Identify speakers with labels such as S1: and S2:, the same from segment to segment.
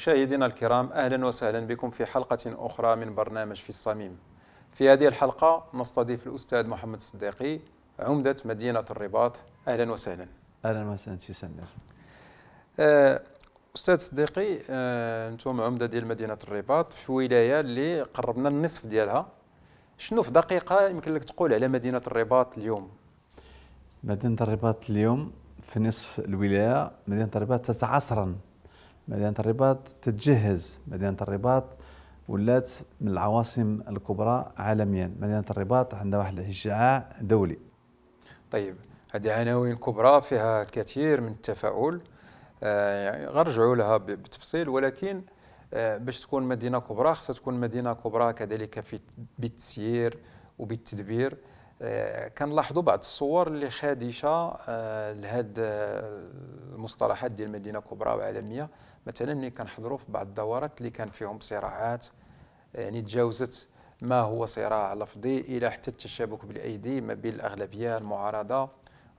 S1: مشاهدينا الكرام أهلا وسهلا بكم في حلقة أخرى من برنامج في الصميم في هذه الحلقة نستضيف الأستاذ محمد الصديقي عمدة مدينة الرباط أهلا وسهلا
S2: أهلا وسهلا سي سمير
S1: آه، أستاذ صديقي آه، أنتم عمدة ديال مدينة الرباط في ولاية اللي قربنا النصف ديالها شنو في دقيقة يمكن لك تقول على مدينة الرباط اليوم
S2: مدينة الرباط اليوم في نصف الولاية مدينة الرباط تتعاصرا مدينة الرباط تتجهز مدينة الرباط ولات من العواصم الكبرى عالميا مدينة الرباط عندها واحد الإشعاع دولي
S1: طيب هذه عناوين كبرى فيها الكثير من التفاؤل آه، يعني غنرجعوا لها بالتفصيل ولكن آه، باش تكون مدينه كبرى خصها تكون مدينه كبرى كذلك في بالتسيير وبالتدبير آه، كنلاحظوا بعض الصور اللي خادشه لهذه المصطلحات ديال مدينه كبرى وعالميه مثلا ملي كنحضروا في بعض الدورات اللي كان فيهم صراعات آه، يعني تجاوزت ما هو صراع لفظي الى حتى التشابك بالايدي ما بين الاغلبيه المعارضه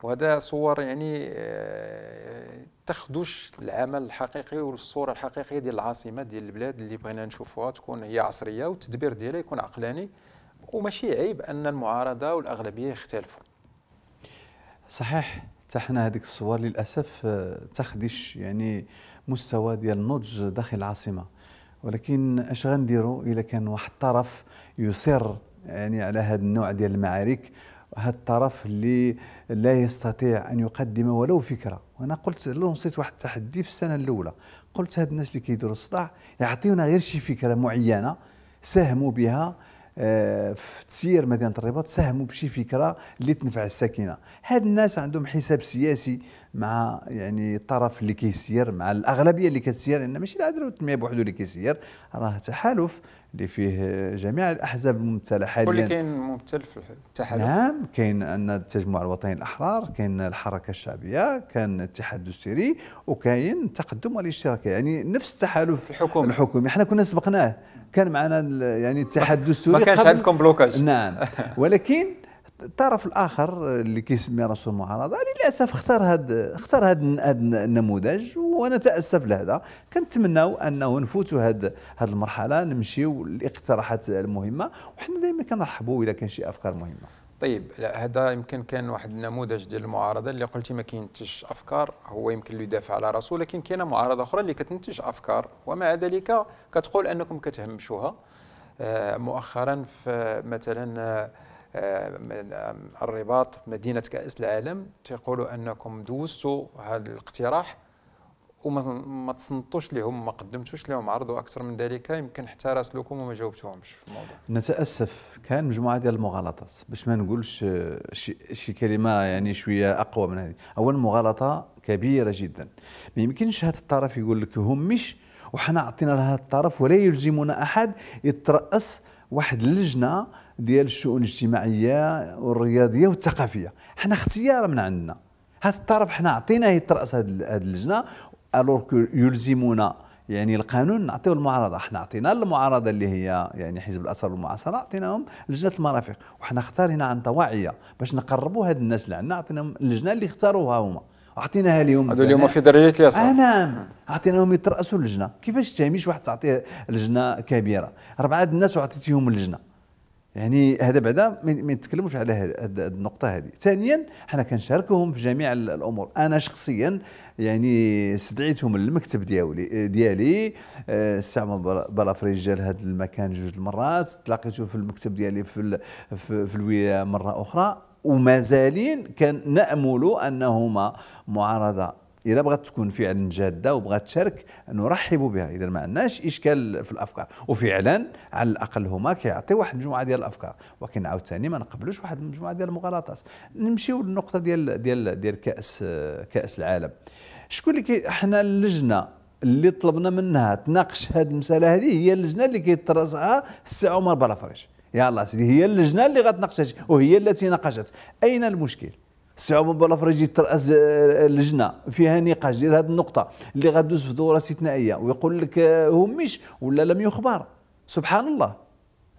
S1: وهذا صور يعني آه، تخدش العمل الحقيقي والصوره الحقيقيه ديال العاصمه ديال البلاد اللي بغينا نشوفوها تكون هي عصريه والتدبير ديالها يكون عقلاني وماشي عيب ان المعارضه والاغلبيه يختلفوا
S2: صحيح حتى حنا هذيك الصور للاسف آه، تخدش يعني مستوى ديال النضج داخل العاصمه ولكن اش غنديروا الا كان واحد الطرف يصر يعني على هذا النوع ديال المعارك هذا الطرف اللي لا يستطيع ان يقدم ولو فكره وانا قلت لهم صيت واحد التحدي في السنه الاولى قلت هاد الناس اللي كيديروا الصداع يعطيونا غير شي فكره معينه ساهموا بها آه، في تسيير مدينه الرباط ساهموا بشي فكره اللي تنفع الساكنه هاد الناس عندهم حساب سياسي مع يعني الطرف اللي كيسير مع الاغلبيه اللي كتسير لان ماشي العدل والتنميه بوحدو اللي كيسير راه تحالف اللي فيه جميع الاحزاب الممثله حاليا واللي كاين
S1: ممثل في التحالف نعم
S2: كاين عندنا التجمع الوطني الاحرار كاين الحركه الشعبيه كان الاتحاد السيري وكاين التقدم والاشتراكيه يعني نفس التحالف الحكومي الحكومي حنا كنا سبقناه كان معنا يعني التحدث السوري ما كانش عندكم بلوكاج نعم ولكن الطرف الاخر اللي كيسمي راسه المعارضه للاسف اختار هذا اختار هذا النموذج ونتاسف لهذا كنتمناو انه نفوتوا هذه هاد المرحله نمشيو للاقتراحات المهمه وحنا دائما كنرحبوا اذا كان شي افكار مهمه
S1: طيب هذا يمكن كان واحد النموذج ديال المعارضه اللي قلتي ما كينتجش افكار هو يمكن اللي يدافع على راسه ولكن كاينه معارضه اخرى اللي كتنتج افكار ومع ذلك كتقول انكم كتهمشوها آه، مؤخرا في مثلا آه، الرباط مدينة كأس العالم تيقولوا أنكم دوزتوا هذا الاقتراح وما تصنتوش لهم ما قدمتوش لهم عرض أكثر من ذلك يمكن حتى راسلكم وما جاوبتوهمش في الموضوع
S2: نتاسف كان مجموعه ديال المغالطات باش ما نقولش آه، شي, كلمه يعني شويه اقوى من هذه اولا مغالطه كبيره جدا ما يمكنش هذا الطرف يقول لك همش وحنا عطينا لهذا الطرف ولا يلزمنا احد يتراس واحد اللجنه ديال الشؤون الاجتماعيه والرياضيه والثقافيه حنا اختيار من عندنا هذا الطرف حنا عطيناه يترأس هذه اللجنه الور يلزمنا يعني القانون نعطيو المعارضه حنا عطينا المعارضه اللي هي يعني حزب الاسر والمعاصره عطيناهم لجنه المرافق وحنا اختارينا عن طواعيه باش نقربوا هاد الناس اللي عندنا عطيناهم اللجنه اللي اختاروها هما اعطيناها لهم هذول اليوم في درجه
S1: اليسار آه، نعم
S2: اعطيناهم يترأسوا اللجنه كيفاش تهميش واحد تعطيه لجنه كبيره اربعه الناس وعطيتيهم اللجنه يعني هذا بعدا ما نتكلموش على هذه النقطه هذه ثانيا حنا كنشاركهم في جميع الامور انا شخصيا يعني استدعيتهم للمكتب ديالي ديالي آه، الساعه بلا فريجال هذا المكان جوج المرات تلاقيته في المكتب ديالي في ال في, الولايه مره اخرى ومازالين نامل انهما معارضه الا بغات تكون فعلا جاده وبغات تشارك نرحب بها اذا ما عندناش اشكال في الافكار وفعلا على الاقل هما كيعطي واحد المجموعه ديال الافكار ولكن عاوتاني ما نقبلوش واحد المجموعه ديال المغالطات نمشيو للنقطه ديال ديال ديال كاس كاس العالم شكون اللي كي حنا اللجنه اللي طلبنا منها تناقش هذه المساله هذه هي اللجنه اللي كيتراسها السي عمر بلافريش يلاه سيدي هي اللجنه اللي غتناقش وهي التي ناقشت اين المشكل بلا برفرجي تراس آه، اللجنه فيها نقاش ديال هذه النقطه اللي غدوز في دوره استثنائيه ويقول لك همش آه، ولا لم يخبر سبحان الله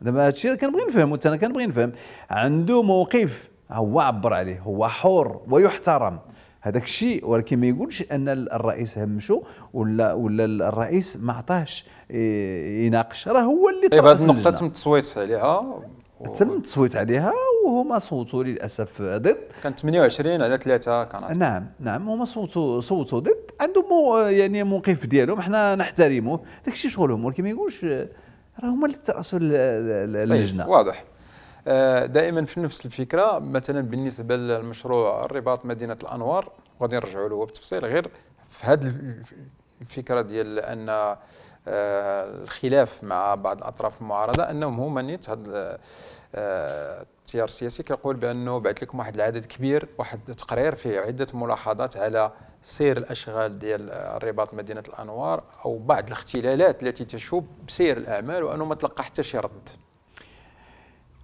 S2: دابا هادشي اللي كنبغي نفهم حتى انا كنبغي نفهم عنده موقف هو عبر عليه هو حر ويحترم هذاك الشيء ولكن ما يقولش ان الرئيس همشو ولا ولا الرئيس ما عطاهش آه، يناقش راه هو اللي طيب هذه النقطه تم التصويت عليها تم التصويت عليها وهما صوتوا للاسف ضد كان 28 على 3 كانت نعم نعم هما صوتوا صوتوا ضد عندهم يعني موقف ديالهم حنا نحترموه داكشي شغلهم ولكن ما يقولش راه هما اللي
S1: تراسوا طيب، اللجنه طيب واضح آه، دائما في نفس الفكره مثلا بالنسبه للمشروع الرباط مدينه الانوار غادي نرجعوا له بالتفصيل غير في هذه الفكره ديال ان آه، الخلاف مع بعض اطراف المعارضه انهم هما نيت هذا آه، التيار السياسي كيقول بانه بعث لكم واحد العدد كبير واحد التقرير فيه عده ملاحظات على سير الاشغال ديال الرباط مدينه الانوار او بعض الاختلالات التي تشوب بسير الاعمال وانه ما تلقى حتى شي رد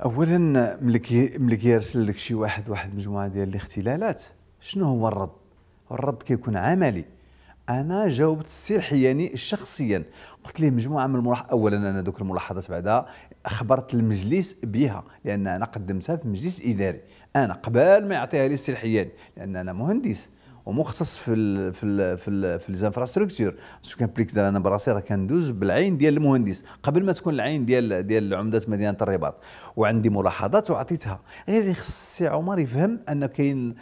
S2: اولا ملي كيرسل لك شي واحد واحد مجموعه ديال الاختلالات شنو هو الرد الرد كيكون عملي انا جاوبت السي الحياني يعني شخصيا قلت ليه مجموعه من الملاحظات اولا انا ذوك الملاحظات بعدها اخبرت المجلس بها لان انا قدمتها في مجلس اداري انا قبل ما يعطيها لي السي الحياني لان انا مهندس ومختص في الـ في الـ في الـ في ليزانفراستركتور كان بليكس انا براسي راه كندوز بالعين ديال المهندس قبل ما تكون العين ديال ديال عمده مدينه الرباط وعندي ملاحظات وعطيتها غير خص السي عمر يفهم ان كاين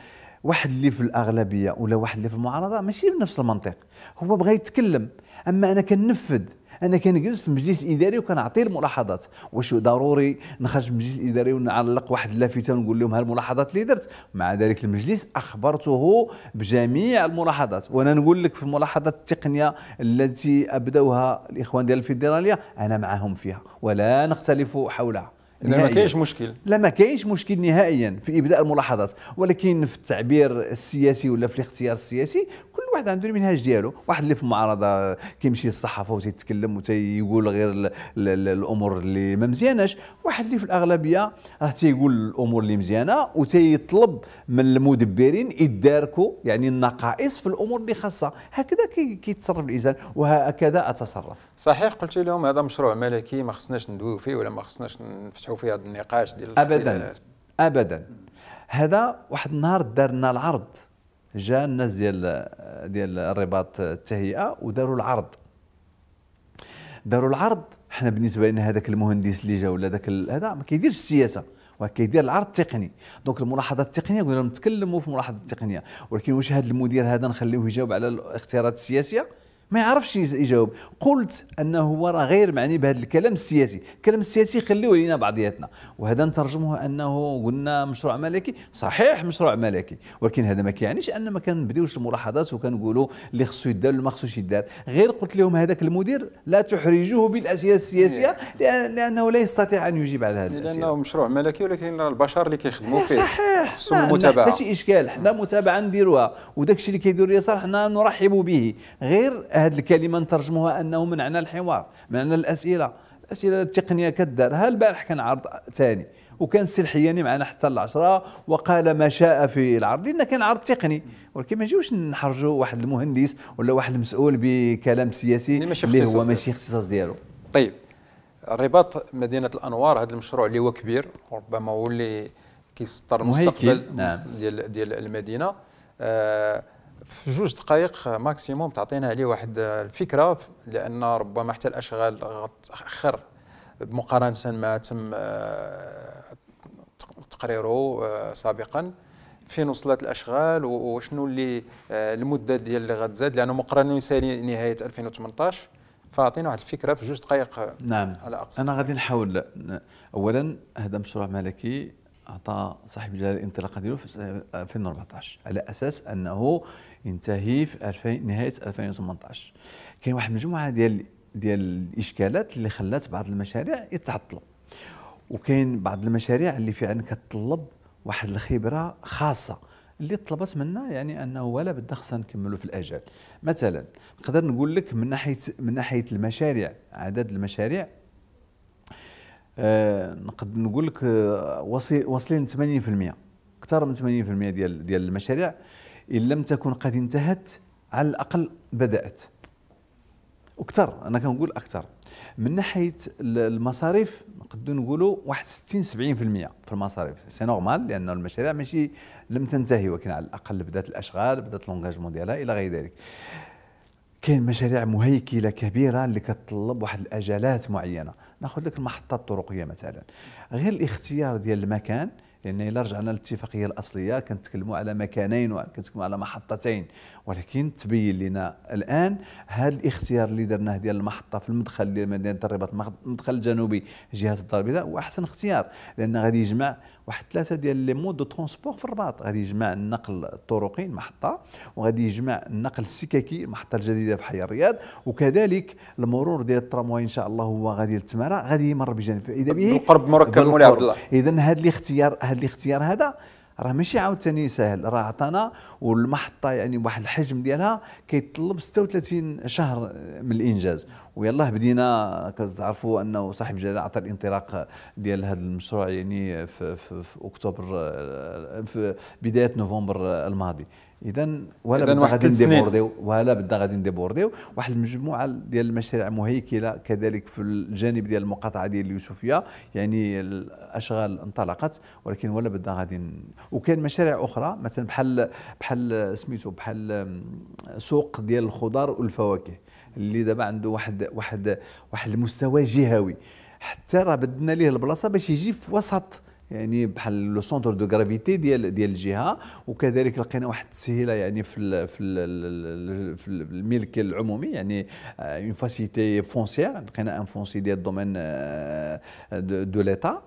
S2: واحد اللي في الاغلبيه ولا واحد اللي في المعارضه ماشي بنفس المنطق هو بغى يتكلم اما انا كننفذ انا كنجلس في مجلس اداري وكنعطي الملاحظات واش ضروري نخرج من مجلس اداري ونعلق واحد اللافته ونقول لهم هالملاحظات اللي درت مع ذلك المجلس اخبرته بجميع الملاحظات وانا نقول لك في الملاحظات التقنيه التي ابدوها الاخوان ديال الفيدراليه انا معهم فيها ولا نختلف حولها ما كاينش مشكل لا ما كاينش مشكل نهائيا في ابداء الملاحظات ولكن في التعبير السياسي ولا في الاختيار السياسي كل واحد عنده المنهج ديالو واحد اللي في المعارضه كيمشي للصحافه وتيتكلم وتيقول غير الـ الـ الامور اللي ما مزياناش واحد اللي في الاغلبيه راه تيقول الامور اللي مزيانه وتيطلب من المدبرين يداركوا يعني النقائص في الامور اللي خاصه هكذا كيتصرف الانسان وهكذا اتصرف
S1: صحيح قلت لهم هذا مشروع ملكي ما خصناش ندويو فيه ولا ما خصناش نفتح في فيها النقاش ديال ابدا
S2: ابدا هذا واحد النهار دار لنا العرض جا الناس ديال ديال الرباط التهيئه وداروا العرض داروا العرض حنا بالنسبه لنا هذاك المهندس اللي جا ولا ذاك هذا ما كيديرش السياسه وكيدير العرض التقني دونك الملاحظات التقنيه قلنا لهم نتكلموا في الملاحظات التقنيه ولكن واش هذا المدير هذا نخليه يجاوب على الاختيارات السياسيه ما يعرفش يجاوب قلت انه هو راه غير معني بهذا الكلام السياسي الكلام السياسي خليه لينا بعضياتنا وهذا نترجمه انه قلنا مشروع ملكي صحيح مشروع ملكي ولكن هذا ما كيعنيش ان ما كنبديوش الملاحظات وكنقولوا اللي خصو يدار اللي ما خصوش يدار غير قلت لهم هذاك المدير لا تحرجوه بالاسئله السياسيه إيه. لانه لا يستطيع ان يجيب على هذا الاسئله
S1: لانه مشروع ملكي ولكن البشر اللي كيخدموا فيه صحيح خصهم حتى شي
S2: اشكال حنا متابعه نديروها وداك الشيء اللي كيدير اليسار حنا نرحب به غير هذه الكلمه نترجموها انه منعنا الحوار منعنا الاسئله الاسئله التقنيه كدار ها البارح كان عرض ثاني وكان السلحياني معنا حتى العشرة وقال ما شاء في العرض لان كان عرض تقني ولكن ما نجيوش نحرجوا واحد المهندس ولا واحد المسؤول بكلام سياسي اللي هو ماشي اختصاص ديالو
S1: طيب الرباط مدينه الانوار هذا المشروع اللي هو كبير وربما هو اللي كيسطر المستقبل نعم. ديال ديال المدينه آه في جوج دقائق ماكسيموم تعطينا عليه واحد الفكره لان ربما حتى الاشغال غتاخر مقارنه ما تم آه، تقريره آه، سابقا فين وصلت الاشغال وشنو اللي آه، المده ديال اللي غتزاد لانه مقارنه يسالي نهايه 2018 فاعطينا واحد الفكره في جوج دقائق
S2: نعم على اقصى انا غادي نحاول اولا هذا مشروع ملكي اعطى صاحب الجلاله الانطلاقه ديالو في 2014 على اساس انه ينتهي في 2000 نهايه 2018 كاين واحد المجموعه ديال ديال الاشكالات اللي خلات بعض المشاريع يتعطلوا وكاين بعض المشاريع اللي فعلا كتطلب واحد الخبره خاصه اللي طلبت منا يعني انه ولا بد خصنا نكملوا في الاجال مثلا نقدر نقول لك من ناحيه من ناحيه المشاريع عدد المشاريع آه، نقد نقول لك آه، واصلين 80% اكثر من 80% ديال ديال المشاريع ان لم تكن قد انتهت على الاقل بدات اكثر انا كنقول اكثر من ناحيه المصاريف نقدر نقولوا واحد 60 70% في المصاريف سي نورمال لان المشاريع ماشي لم تنتهي ولكن على الاقل بدات الاشغال بدات لونجاجمون ديالها الى غير ذلك كاين مشاريع مهيكله كبيره اللي كتطلب واحد الاجالات معينه ناخذ لك المحطه الطرقيه مثلا غير الاختيار ديال المكان لان الا رجعنا للاتفاقيه الاصليه كنتكلموا على مكانين كنتكلموا على محطتين ولكن تبين لنا الان هذا الاختيار اللي درناه ديال المحطه في المدخل ديال مدينه الرباط المدخل الجنوبي جهه الدار البيضاء هو احسن اختيار لان غادي يجمع واحد ثلاثه ديال لي مود دو ترونسبور في الرباط غادي يجمع النقل الطرقي المحطه وغادي يجمع النقل السككي المحطه الجديده في حي الرياض وكذلك المرور ديال الترامواي ان شاء الله هو غادي للتماره غادي يمر بجانب اذا به قرب إيه؟ مركب مولاي عبد الله اذا هذا الاختيار هذا الاختيار هذا راه ماشي عاوتاني ساهل راه عطانا والمحطه يعني واحد الحجم ديالها كيطلب 36 شهر من الانجاز ويلاه بدينا كتعرفوا انه صاحب الجلاله عطى الانطلاق ديال هذا المشروع يعني في, في, في اكتوبر آه، في بدايه نوفمبر الماضي اذا ولا بدا غادي نديبورديو ولا بدا غادي نديبورديو واحد المجموعه ديال المشاريع مهيكله كذلك في الجانب ديال المقاطعه ديال اليوسفيه يعني الاشغال انطلقت ولكن ولا بدا غادي وكاين مشاريع اخرى مثلا بحال بحال سميتو بحال سوق ديال الخضار والفواكه اللي دابا عنده واحد واحد واحد المستوى جهوي حتى راه بدنا ليه البلاصه باش يجي في وسط يعني بحال لو سونتر دو غرافيتي ديال ديال الجهه وكذلك لقينا واحد التسهيله يعني في الـ في الـ في الملك العمومي يعني اون فاسيتي فونسيير لقينا ان فونسي ديال الدومين آه، دو ليتا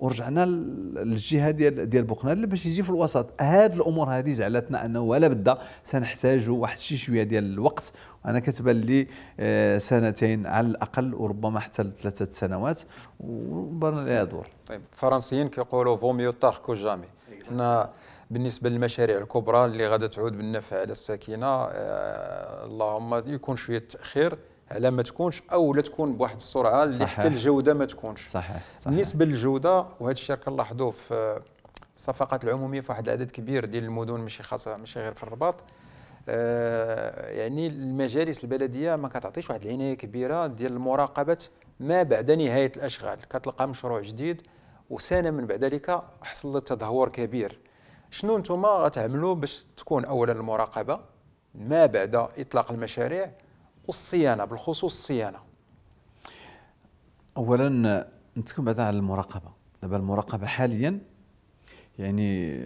S2: ورجعنا للجهه ديال ديال بوقناد باش يجي في الوسط هاد الامور هذه جعلتنا انه ولا بد سنحتاج واحد شي شويه ديال الوقت وانا كتبان لي آه، سنتين على الاقل وربما حتى ثلاثه سنوات وبرنا لها دور طيب
S1: الفرنسيين كيقولوا ميو طاغ كو جامي حنا بالنسبه للمشاريع الكبرى اللي غادا تعود بالنفع على الساكنه آه، اللهم يكون شويه تاخير على ما تكونش او لا تكون بواحد السرعه آه، اللي حتى الجوده ما تكونش صحيح, صحيح. بالنسبه للجوده وهذا الشيء كنلاحظوه في الصفقات العموميه في واحد العدد كبير ديال المدن ماشي خاصه ماشي غير في الرباط آه، يعني المجالس البلديه ما كتعطيش واحد العنايه كبيره ديال مراقبه ما بعد نهايه الاشغال كتلقى مشروع جديد وسنه من بعد ذلك حصل تدهور كبير شنو نتوما غتعملوا باش تكون اولا المراقبه ما بعد اطلاق المشاريع والصيانه بالخصوص الصيانه
S2: اولا نتكلم بعدا على المراقبه دابا المراقبه حاليا يعني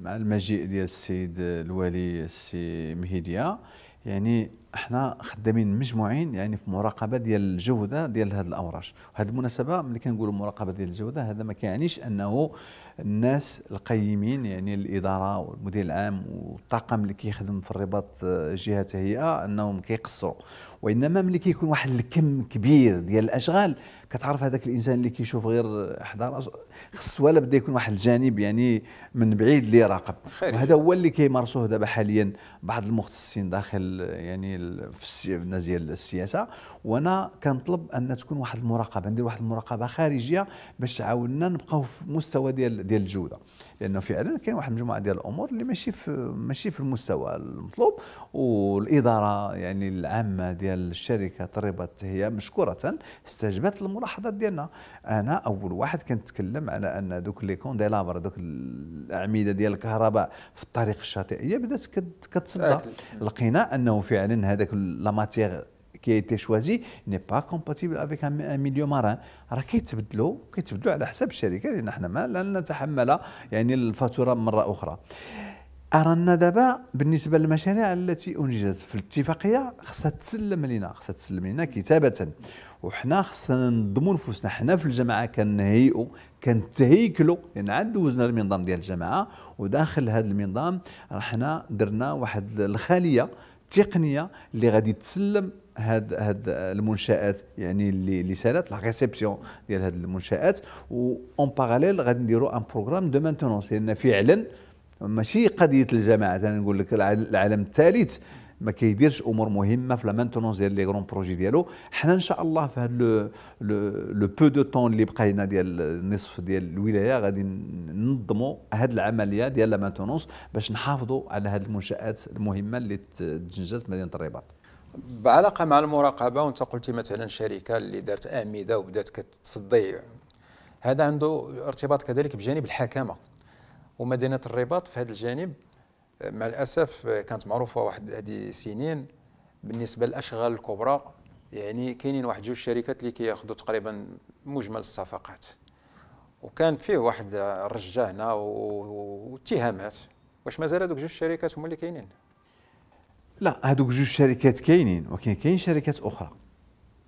S2: مع المجيء ديال السيد الوالي السي مهيديا يعني احنا خدامين مجموعين يعني في مراقبه ديال الجوده ديال هذه الاوراش وهذه المناسبه ملي كنقولوا مراقبه ديال الجوده هذا ما كيعنيش انه الناس القيمين يعني الاداره والمدير العام والطاقم اللي كيخدم في الرباط آه، جهه تهيئه انهم كيقصروا وانما ملي كيكون واحد الكم كبير ديال الاشغال كتعرف هذاك الانسان اللي كيشوف غير حدا راسه خص ولا بدا يكون واحد الجانب يعني من بعيد اللي يراقب وهذا هو اللي كيمارسوه دابا حاليا بعض المختصين داخل يعني في الناس ديال السياسه وانا كنطلب ان تكون واحد المراقبه ندير واحد المراقبه خارجيه باش تعاوننا نبقاو في مستوى ديال ديال الجوده لانه فعلا كاين واحد المجموعه ديال الامور اللي ماشي في ماشي في المستوى المطلوب والاداره يعني العامه ديال الشركه طربت هي مشكوره استجابت للملاحظات ديالنا انا اول واحد كنتكلم على ان دوك لي كونديلابر دوك الاعمده ديال الكهرباء في الطريق الشاطئيه بدات كتصدى لقينا انه فعلا هذاك لا qui a été choisi n'est pas compatible avec un, un milieu marin راه كيتبدلوا كيتبدلوا على حسب الشركه لان حنا ما لن نتحمل يعني الفاتوره مره اخرى ارانا دابا بالنسبه للمشاريع التي انجزت في الاتفاقيه خصها تسلم لنا خصها تسلم لنا كتابه وحنا خصنا ننظموا نفوسنا حنا في الجماعه كنهيئوا كنتهيكلوا لان يعني عاد دوزنا المنظام ديال الجماعه وداخل هذا المنظام راه حنا درنا واحد الخاليه التقنيه اللي غادي تسلم هاد هاد المنشات يعني اللي اللي سالات لا ريسبسيون ديال هاد المنشات و اون باراليل غادي نديرو ان بروغرام دو مانتونونس لان فعلا ماشي قضيه الجماعه انا نقول لك العالم الثالث ما كيديرش امور مهمه في لا مانتونونس ديال لي غرون بروجي ديالو حنا ان شاء الله في هاد لو لو بو دو طون اللي بقى لنا ديال النصف ديال الولايه غادي ننظموا هاد العمليه ديال لا مانتونونس باش نحافظوا على هاد المنشات المهمه اللي تجنجات في مدينه
S1: الرباط بعلاقه مع المراقبه وانت قلتي مثلا شركه اللي دارت اعمده وبدات كتصدي هذا عنده ارتباط كذلك بجانب الحكامه ومدينه الرباط في هذا الجانب مع الاسف كانت معروفه واحد هذه سنين بالنسبه للاشغال الكبرى يعني كاينين واحد جوج شركات اللي كياخذوا تقريبا مجمل الصفقات وكان فيه واحد الرجه هنا واتهامات واش مازال هذوك جوج شركات هما اللي كاينين
S2: لا هذوك جوج شركات كاينين ولكن كاين شركات اخرى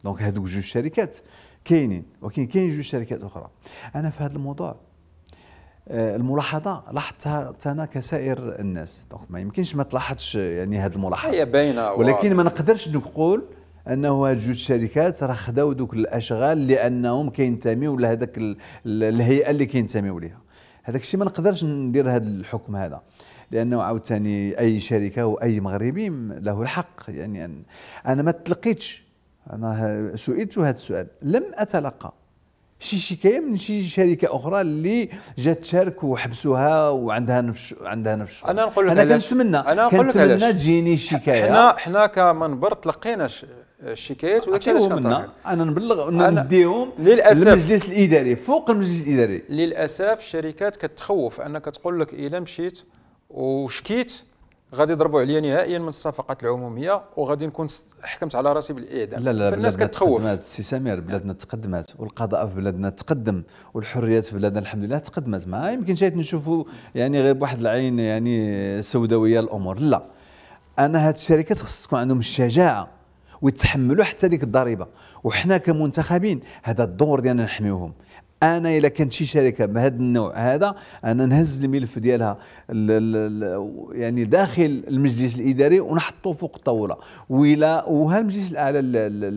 S2: دونك هذوك جوج شركات كاينين ولكن كاين جوج شركات اخرى انا في هذا الموضوع آه، الملاحظه لاحظتها انا كسائر الناس دونك ما يمكنش ما تلاحظش يعني هذه الملاحظه
S1: هي باينه ولكن
S2: ما نقدرش نقول انه هاد جوج شركات راه خداو دوك الاشغال لانهم كينتميو لهذاك الهيئه اللي كينتميو ليها هذاك الشيء ما نقدرش ندير هذا الحكم هذا لانه عاوتاني اي شركه واي مغربي له الحق يعني أن انا ما تلقيتش انا سئلت هذا السؤال لم اتلقى شي شكايه من شي شركه اخرى اللي جات تشارك وحبسوها وعندها نفس عندها نفس انا نقول لك انا كنتمنى انا نقول لك كنتمنى تجيني شكايه حنا
S1: حنا كمنبر تلقينا الشكايات ولكن منا انا نبلغ نديهم للاسف للمجلس
S2: الاداري فوق المجلس الاداري
S1: للاسف الشركات كتخوف انك تقول لك الا مشيت وشكيت غادي يضربوا عليا نهائيا من الصفقات العموميه وغادي نكون حكمت على راسي بالاعدام لا لا الناس كتخوف
S2: سي سمير بلادنا تقدمات والقضاء في بلادنا تقدم والحريات في بلادنا الحمد لله تقدمت ما يمكنش نشوفوا يعني غير بواحد العين يعني سوداويه الامور لا انا هاد الشركات خص تكون عندهم الشجاعه ويتحملوا حتى ديك الضريبه وحنا كمنتخبين هذا الدور ديالنا نحميوهم انا الا كانت شي شركه بهذا النوع هذا انا نهز الملف ديالها الـ الـ يعني داخل المجلس الاداري ونحطه فوق الطاوله ولا وها المجلس الاعلى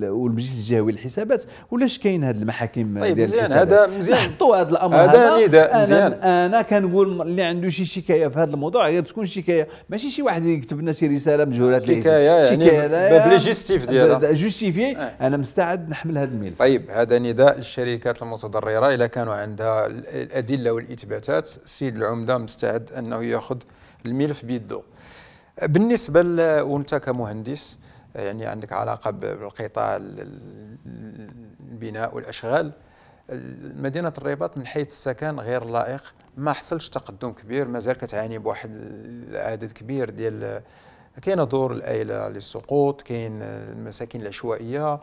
S2: والمجلس الجهوي للحسابات ولاش كاين هذه المحاكم طيب ديال مزيان هذا مزيان نحطوا هذا الامر هذا نداء مزيان انا, أنا كنقول اللي عنده شي شكايه في هذا الموضوع غير تكون شكايه ماشي شي واحد يكتب لنا شي رساله مجهوله شكايه يعني باب جيستيف ديالها جوستيفي
S1: آه. انا مستعد نحمل هذا الملف طيب هذا نداء للشركات المتضرره إلا كانوا عندها الادله والاثباتات السيد العمده مستعد انه ياخذ الملف بيده بالنسبه وانت كمهندس يعني عندك علاقه بالقطاع البناء والاشغال مدينه الرباط من حيث السكن غير لائق ما حصلش تقدم كبير مازال كتعاني بواحد العدد كبير ديال كاين دور الآيلة للسقوط كاين المساكن العشوائيه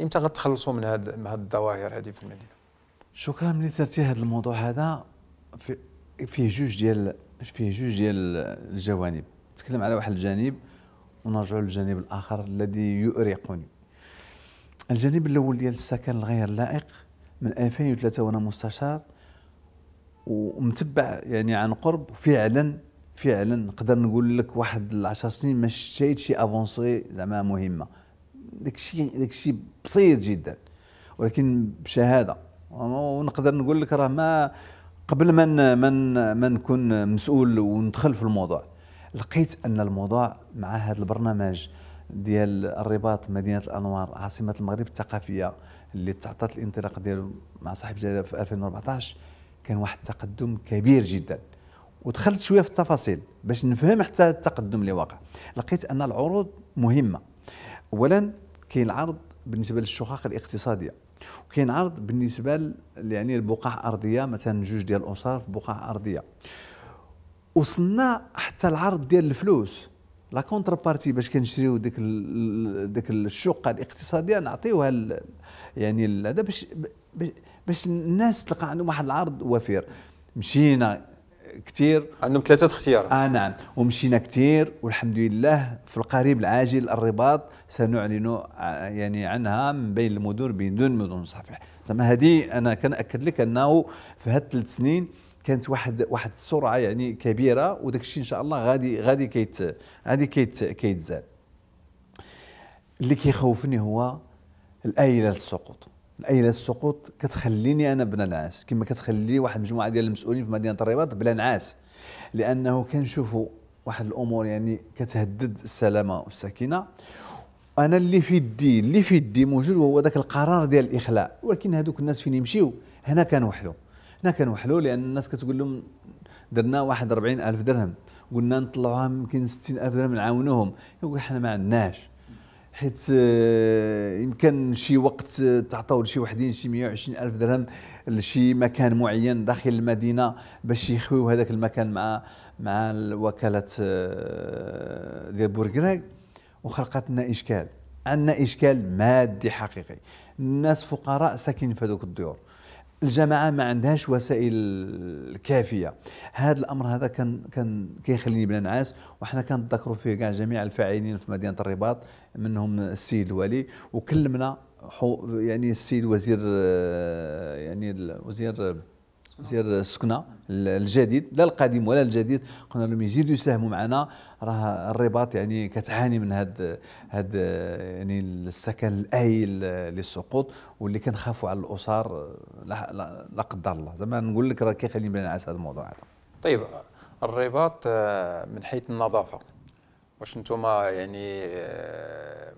S1: امتى غتخلصوا من هاد الظواهر هذه في المدينه
S2: شكرا ملي سرتي هذا الموضوع هذا في فيه جوج ديال فيه جوج ديال الجوانب تكلم على واحد الجانب ونرجع للجانب الاخر الذي يؤرقني الجانب الاول ديال السكن الغير لائق من 2003 وانا مستشار ومتبع يعني عن قرب فعلا فعلا نقدر نقول لك واحد 10 سنين ما شتيت شي افونسي زعما مهمه داكشي داكشي بسيط جدا ولكن بشهاده ونقدر نقول لك راه ما قبل ما من ما نكون مسؤول وندخل في الموضوع لقيت ان الموضوع مع هذا البرنامج ديال الرباط مدينه الانوار عاصمه المغرب الثقافيه اللي تعطات الانطلاق ديالو مع صاحب جلاله في 2014 كان واحد التقدم كبير جدا ودخلت شويه في التفاصيل باش نفهم حتى التقدم اللي واقع لقيت ان العروض مهمه اولا كاين العرض بالنسبه للشقق الاقتصاديه وكاين عرض بالنسبه يعني البقاع ارضيه مثلا جوج ديال الاسر في بقع ارضيه وصلنا حتى العرض ديال الفلوس لا كونتر بارتي باش كنشريو ديك ديك الشقه الاقتصاديه نعطيوها يعني هذا باش باش الناس تلقى عندهم واحد العرض وفير مشينا كثير عندهم ثلاثه اختيارات اه نعم ومشينا كثير والحمد لله في القريب العاجل الرباط سنعلن آه، يعني عنها من بين المدن بدون مدن صحيح زعما هذه انا كناكد لك انه في هاد الثلاث سنين كانت واحد واحد السرعه يعني كبيره وداك الشيء ان شاء الله غادي غادي كيت غادي كيت كيتزاد اللي كيخوفني هو الايله للسقوط اي السقوط كتخليني انا بلا نعاس كما كتخلي واحد المجموعه ديال المسؤولين في مدينه الرباط بلا نعاس لانه كنشوفوا واحد الامور يعني كتهدد السلامه والسكينه انا اللي في يدي اللي في يدي موجود وهو ذاك القرار ديال الاخلاء ولكن هذوك الناس فين يمشيو هنا كنوحلوا هنا كنوحلوا لان الناس كتقول لهم درنا واحد 40 الف درهم قلنا نطلعوها يمكن 60 الف درهم نعاونوهم يقول حنا ما عندناش حيت آه، يمكن شي وقت آه، تعطاو لشي وحدين شي 120 الف درهم لشي مكان معين داخل المدينه باش يخويو هذاك المكان مع مع وكاله آه، ديال بورغريك وخلقت لنا اشكال عندنا اشكال مادي حقيقي الناس فقراء ساكنين في هذوك الديور الجماعه ما عندهاش وسائل كافيه هذا الامر هذا كان كان كيخليني بلا نعاس وحنا كنتذكروا فيه كاع جميع الفاعلين في مدينه الرباط منهم السيد الوالي وكلمنا يعني السيد وزير آه، يعني وزير وزير السكنه الجديد لا القديم ولا الجديد قلنا لهم يجيو يساهموا معنا راه الرباط يعني كتعاني من هاد هاد يعني السكن الايل للسقوط واللي كنخافوا على الاسر لا, لا, لا قدر الله زعما نقول لك راه كيخليني بلا نعاس هذا الموضوع هذا
S1: طيب الرباط آه، من حيث النظافه واش انتم يعني آه،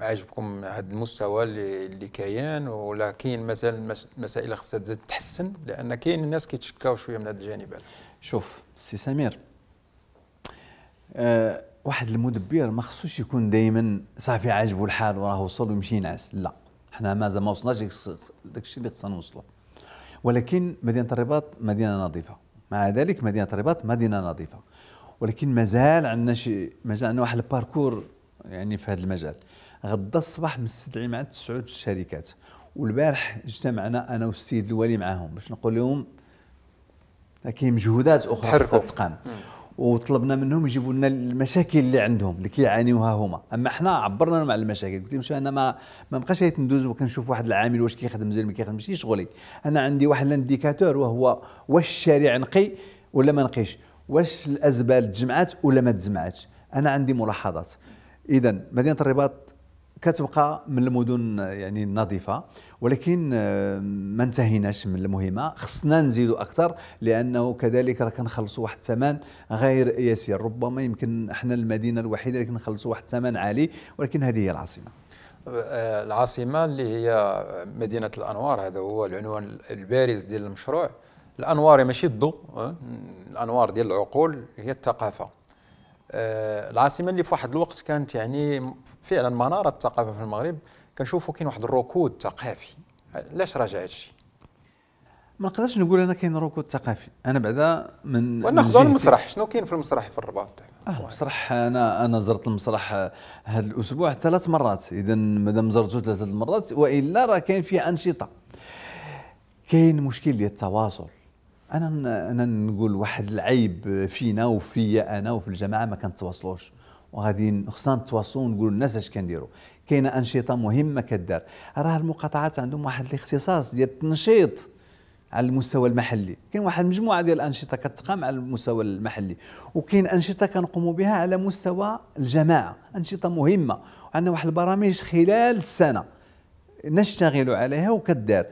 S1: عاجبكم هذا المستوى اللي, اللي كاين ولا كاين مازال مسائل خصها تزيد تحسن لان كاين الناس كيتشكاو شويه من هذا الجانب هذا
S2: شوف سي سمير آه، واحد المدبر ما خصوش يكون دائما صافي عاجبو الحال وراه وصل ويمشي ينعس لا حنا مازال ما وصلناش داك الشيء اللي خصنا نوصلو ولكن مدينه الرباط مدينه نظيفه مع ذلك مدينه الرباط مدينه نظيفه ولكن مازال عندنا شي مازال عندنا واحد الباركور يعني في هذا المجال غدا الصباح مستدعي مع تسعود الشركات والبارح اجتمعنا انا والسيد الوالي معاهم باش نقول لهم كاين مجهودات اخرى خاصها تقام وطلبنا منهم يجيبوا لنا المشاكل اللي عندهم اللي كيعانيوها هما اما حنا عبرنا لهم على المشاكل قلت لهم انا ما ما بقاش ندوز وكنشوف واحد العامل واش كيخدم مزيان ما كيخدمش شغلي انا عندي واحد الانديكاتور وهو واش الشارع نقي ولا ما نقيش واش الازبال تجمعات ولا ما تجمعاتش انا عندي ملاحظات اذا مدينه الرباط كتبقى من المدن يعني النظيفه ولكن آه، ما انتهيناش من المهمه خصنا نزيدوا اكثر لانه كذلك راه كنخلصوا واحد الثمن غير يسير ربما يمكن احنا المدينه الوحيده اللي كنخلصوا واحد الثمن عالي ولكن هذه هي العاصمه
S1: آه، العاصمه اللي هي مدينه الانوار هذا هو العنوان البارز ديال المشروع الانوار ماشي الضو آه، الانوار ديال العقول هي الثقافه آه، العاصمه اللي في واحد الوقت كانت يعني فعلا مناره الثقافه في المغرب كنشوفوا كاين واحد الركود ثقافي علاش رجع هادشي
S2: ما نقدرش نقول انا كاين ركود ثقافي انا بعدا من وناخذ المسرح
S1: شنو كاين في المسرح في الرباط
S2: اه المسرح انا انا زرت المسرح هذا الاسبوع ثلاث مرات اذا مادام زرته ثلاث مرات والا راه كاين فيه انشطه كاين مشكل ديال التواصل انا انا نقول واحد العيب فينا وفيا انا وفي الجماعه ما كنتواصلوش وغادي خصنا نتواصلوا ونقولوا للناس اش كنديروا كاينه انشطه مهمه كدار راه المقاطعات عندهم واحد الاختصاص ديال التنشيط على المستوى المحلي كاين واحد المجموعه ديال الانشطه كتقام على المستوى المحلي وكاين انشطه كنقوموا بها على مستوى الجماعه انشطه مهمه وعندنا واحد البرامج خلال السنه نشتغل عليها وكدار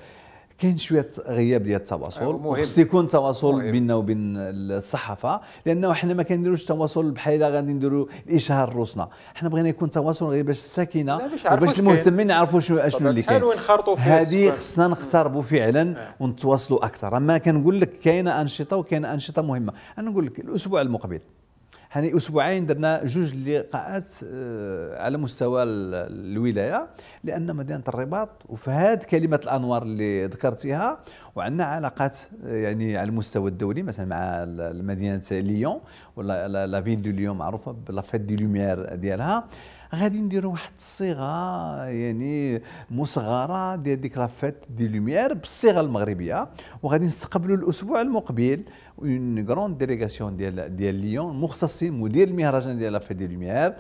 S2: كاين شويه غياب ديال التواصل آه، خص يكون تواصل بيننا وبين الصحافه لانه حنا ما كنديروش تواصل بحال غادي نديروا الاشهار روسنا حنا بغينا يكون تواصل غير باش الساكنه وباش المهتمين يعرفوا شنو شنو اللي كاين
S1: هذه خصنا
S2: نقتربوا فعلا ونتواصلوا اكثر اما كنقول لك كاينه انشطه وكاينه انشطه مهمه انا نقول لك الاسبوع المقبل هاني اسبوعين درنا جوج لقاءات آه، على مستوى الولايه لان مدينه الرباط وفي كلمه الانوار اللي ذكرتيها وعندنا علاقات آه، يعني على المستوى الدولي مثلا مع مدينه ليون ولا فيل دو ليون معروفه بلا فيت دي لوميير ديالها غادي نديروا واحد الصيغه يعني مصغره ديال ديك لافيت دي لوميير بالصيغه المغربيه وغادي نستقبلوا الاسبوع المقبل اون غروند ديليغاسيون ديال ديال ليون مختصين مدير المهرجان ديال لافيت دي لوميير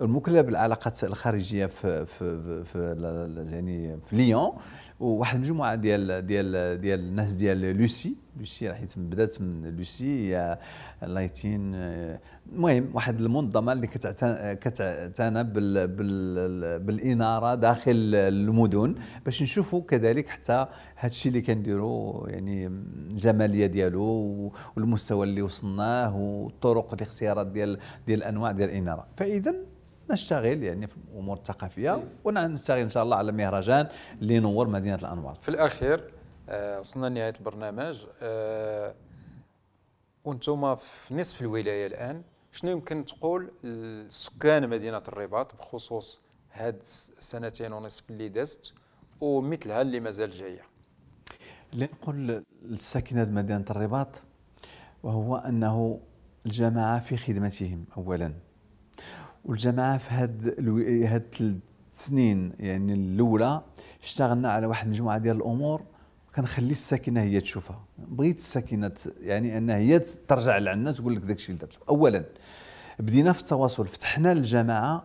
S2: المكلف بالعلاقات الخارجيه في في في يعني في ليون وواحد المجموعه ديال ديال ديال الناس ديال لوسي لوسي حيت بدات من لوسي هي لايتين آه، المهم واحد المنظمه اللي كتعتنى بال بال بالاناره داخل المدن باش نشوفوا كذلك حتى هذا الشيء اللي كنديروا يعني الجماليه ديالو والمستوى اللي وصلناه والطرق الاختيارات ديال ديال الانواع ديال الاناره فاذا نشتغل يعني في الامور الثقافيه إيه. ونشتغل ان شاء الله على مهرجان اللي مدينه الانوار
S1: في الاخير آه، وصلنا لنهايه البرنامج آه، وانتم في نصف الولايه الان شنو يمكن تقول لسكان مدينه الرباط بخصوص هاد السنتين ونصف اللي دازت ومثلها اللي مازال جايه
S2: اللي نقول للساكنه مدينه الرباط وهو انه الجماعه في خدمتهم اولا والجماعه في هاد الو... هاد السنين يعني الاولى اشتغلنا على واحد المجموعه ديال الامور كنخلي الساكنه هي تشوفها بغيت الساكنه يعني انها هي ترجع لعندنا تقول لك داكشي اللي درتو اولا بدينا في التواصل فتحنا الجماعه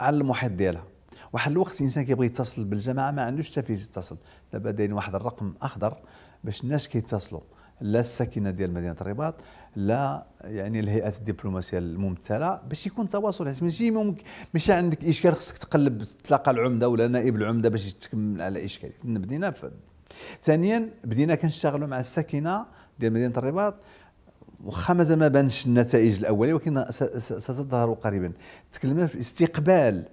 S2: على المحيط ديالها واحد الوقت الانسان كيبغي يتصل بالجماعه ما عندوش حتى فيه يتصل دابا داين واحد الرقم اخضر باش الناس كيتصلوا كي لا الساكنه ديال مدينه الرباط لا يعني الهيئات الدبلوماسيه الممثله باش يكون تواصل حيت ماشي ممكن ماشي عندك اشكال خصك تقلب تلاقى العمده ولا نائب العمده باش تكمل على اشكال بدينا ثانيا بدينا كنشتغلوا مع الساكنه ديال مدينه الرباط وخا مازال ما بانش النتائج الاوليه ولكن ستظهر قريبا تكلمنا في الاستقبال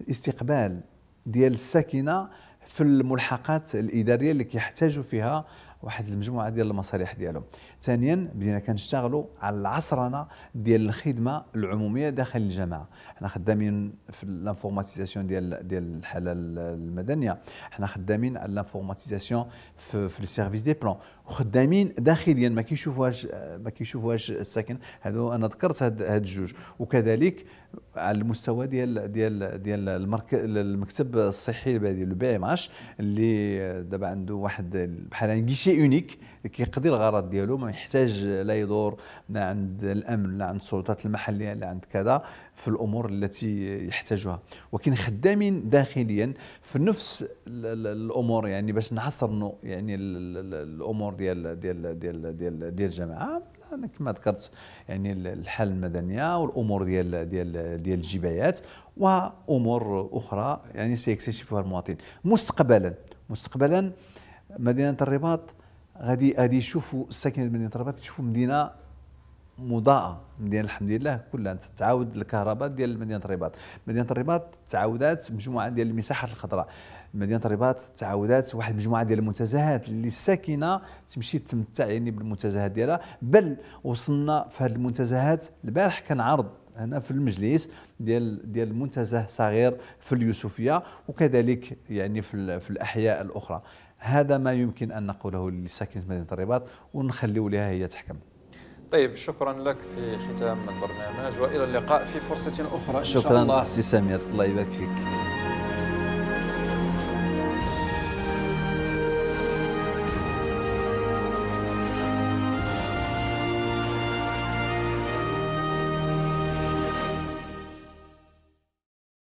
S2: الاستقبال ديال الساكنه في الملحقات الاداريه اللي كيحتاجوا فيها واحد المجموعه ديال المصالح ديالهم ثانيا بدينا كنشتغلوا على العصرنه ديال الخدمه العموميه داخل الجماعه حنا خدامين في لانفورماتيزاسيون ديال ديال الحاله المدنيه حنا خدامين على لانفورماتيزاسيون في, في السيرفيس دي بلان وخدامين داخليا ما كيشوفوهاش ما كيشوفوهاش الساكن هادو انا ذكرت هاد, هاد الجوج وكذلك على المستوى ديال ديال ديال المكتب الصحي البلدي لو بي ام اش اللي دابا عنده واحد بحال غيشي اونيك يونيك كيقضي الغرض ديالو ما يحتاج لا يدور لا عند الامن لا عند السلطات المحليه لا عند كذا في الامور التي يحتاجها ولكن خدامين داخليا في نفس الامور يعني باش نعصر يعني الامور ديال ديال ديال ديال, ديال الجماعه كما ذكرت يعني الحاله المدنيه والامور ديال ديال ديال الجبايات وامور اخرى يعني سيكتشفها المواطن مستقبلا مستقبلا مدينه الرباط غادي غادي يشوفوا الساكنين مدينه الرباط يشوفوا مدينه مضاءه مدينه الحمد لله كلها تعاود الكهرباء ديال مدينه الرباط مدينه الرباط تعاودات مجموعه ديال المساحات الخضراء مدينه الرباط تعاودات واحد المجموعه ديال المنتزهات اللي الساكنه تمشي تمتع يعني بالمنتزهات ديالها بل وصلنا في هذه المنتزهات البارح كان عرض هنا في المجلس ديال ديال منتزه صغير في اليوسفيه وكذلك يعني في, في الاحياء الاخرى هذا ما يمكن أن نقوله لساكنة مدينة الرباط ونخليه لها هي تحكم
S1: طيب شكرا لك في ختام البرنامج والى اللقاء في فرصه اخرى شكرا ان شاء الله سي
S2: سمير الله يبارك فيك